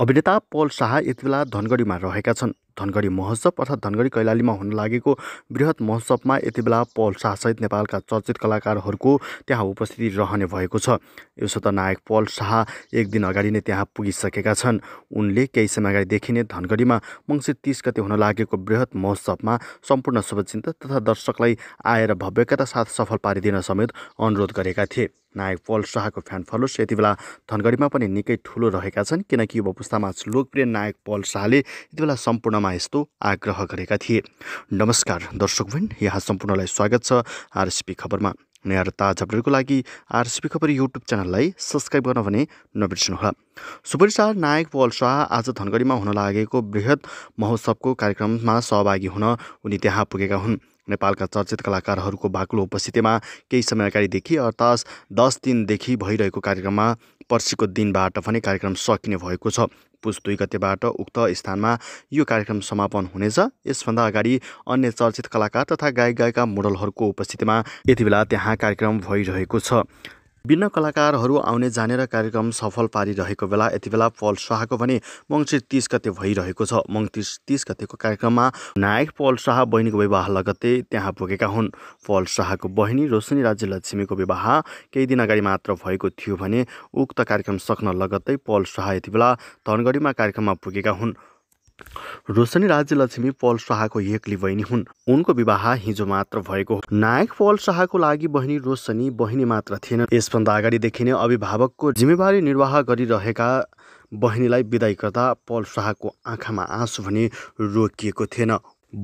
अभिनेता पल शाह बेला धनगढीमा रहेका छन् धनगढी महोत्सव अर्थात् धनगढी कैलालीमा हुन लागेको वृहत महोत्सवमा यति बेला पौल शाहसहित नेपालका चर्चित कलाकारहरूको त्यहाँ उपस्थिति रहने भएको छ यसो त नायक पौल शाह एक दिन अगाडि नै त्यहाँ पुगिसकेका छन् उनले केही समय अगाडिदेखि नै धनगढीमा मङ्सिर तिस गते हुन लागेको वृहत महोत्सवमा सम्पूर्ण शुभचिन्तक तथा दर्शकलाई आएर भव्यकता साथ सफल पारिदिन समेत अनुरोध गरेका थिए नायक पौल शाहको फ्यान फलोस यति बेला धनगढीमा पनि निकै ठुलो रहेका छन् किनकि युवा पुस्तामा लोकप्रिय नायक पौल शाहले यति बेला सम्पूर्णमा कार्यक्रममा यस्तो आग्रह गरेका थिए नमस्कार दर्शकबिन यहाँ सम्पूर्णलाई स्वागत छ आरसिपी खबरमा नयाँ र ताज अपडेटको लागि आरसिपी खबर युट्युब च्यानललाई सब्सक्राइब गर्न भने नबिर्सनुहोला सुपरस्टार नायक पवल शाह आज धनगढीमा हुन लागेको वृहत महोत्सवको कार्यक्रममा सहभागी हुन उनी त्यहाँ पुगेका हुन् नेपालका चर्चित कलाकारहरूको बाक्लो उपस्थितिमा केही समय अगाडिदेखि अर्थात् दस दिनदेखि भइरहेको कार्यक्रममा पर्सिको दिनबाट पनि कार्यक्रम सकिने भएको छ पुस दुई गतेबाट उक्त स्थानमा यो कार्यक्रम समापन हुनेछ यसभन्दा अगाडि अन्य चर्चित कलाकार तथा गायक गायिका मोडलहरूको उपस्थितिमा यति बेला त्यहाँ कार्यक्रम भइरहेको छ भिन्न कलाकारहरू आउने जानेर कार्यक्रम सफल पारिरहेको बेला यति बेला पल शाहको भने मङ्सिर तिस गते भइरहेको छ मङ्सिर तिस गतेको कार्यक्रममा नायक पल शाह बहिनीको विवाह लगत्तै त्यहाँ पुगेका हुन् पल शाहको बहिनी रोशनी राज्य लक्ष्मीको विवाह केही दिन अगाडि मात्र भएको थियो भने उक्त कार्यक्रम सक्न लगत्तै पल शाह यति बेला धनगढीमा कार्यक्रममा पुगेका हुन् रोशनी राज्यलक्ष्मी पल शाहको एक्ली बहिनी हुन् उनको विवाह हिजो मात्र भएको हो नायक पल शाहको लागि बहिनी रोशनी बहिनी मात्र थिएन यसभन्दा अगाडिदेखि नै अभिभावकको जिम्मेवारी निर्वाह गरिरहेका बहिनीलाई विदाई गर्दा पल शाहको आँखामा आँसु भने रोकिएको थिएन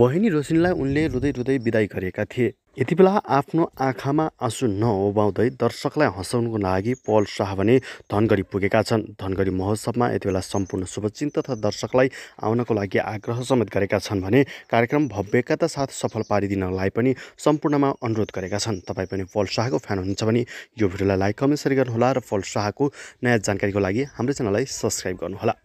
बहिनी रोशनीलाई उनले रुँदै रुँदै विदाई गरेका थिए यति बेला आफ्नो आँखामा आँसु नहोबाउँदै दर्शकलाई हँसाउनुको लागि पल शाह भने धनगढी पुगेका छन् धनगढी महोत्सवमा यति बेला सम्पूर्ण शुभचिन्त तथा दर्शकलाई आउनको लागि आग्रह समेत गरेका छन् भने कार्यक्रम भव्यता साथ सफल पारिदिनलाई पनि सम्पूर्णमा अनुरोध गरेका छन् तपाईँ पनि पल शाहको फ्यान हुनुहुन्छ भने यो भिडियोलाई लाइक कमेन्ट सेयर गर्नुहोला र पल शाहको नयाँ जानकारीको लागि हाम्रो च्यानललाई सब्सक्राइब गर्नुहोला